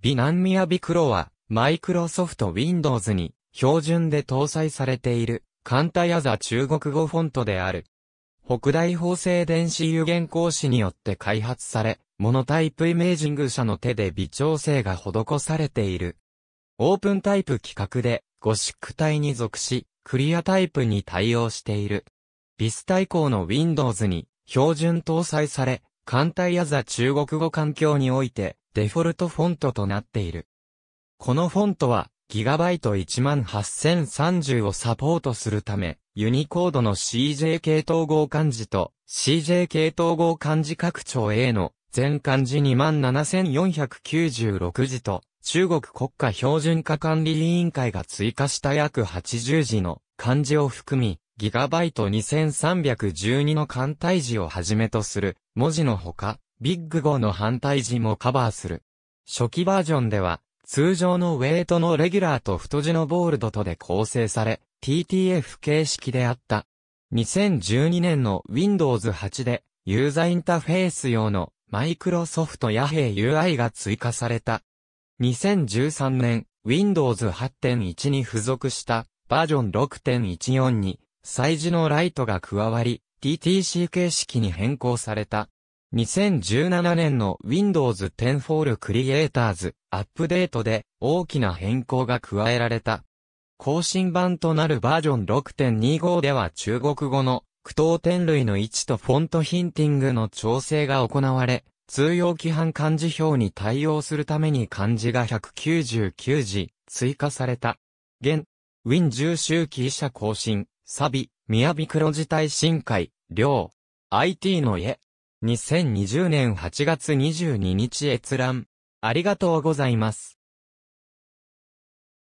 ビナンミアビクロは、マイクロソフト Windows に標準で搭載されている、艦隊アザ中国語フォントである。北大法制電子有限講師によって開発され、モノタイプイメージング社の手で微調整が施されている。オープンタイプ規格で、ゴシック体に属し、クリアタイプに対応している。ビスタ抗の Windows に標準搭載され、艦隊やザ中国語環境において、デフォルトフォントとなっている。このフォントは、GB18030 をサポートするため、ユニコードの CJ 系統合漢字と CJ 系統合漢字拡張 A の全漢字27,496字と中国国家標準化管理委員会が追加した約80字の漢字を含み、ギガバイト2312の簡体字をはじめとする文字のほか、ビッグ5の反対字もカバーする。初期バージョンでは、通常のウェイトのレギュラーと太字のボールドとで構成され、TTF 形式であった。2012年の Windows 8で、ユーザーインターフェース用のマイクロソフト野平 UI が追加された。2013年、Windows 8.1に付属したバージョン6.14に、サイズのライトが加わり、TTC 形式に変更された。2017年の Windows 10 for Creators アップデートで大きな変更が加えられた。更新版となるバージョン6.25では中国語の苦闘点類の位置とフォントヒンティングの調整が行われ、通用規範漢字表に対応するために漢字が199字追加された。現、Win10 周期医者更新、サビ、宮城黒字体深海、量、IT の絵、2020年8月22日閲覧。ありがとうございます。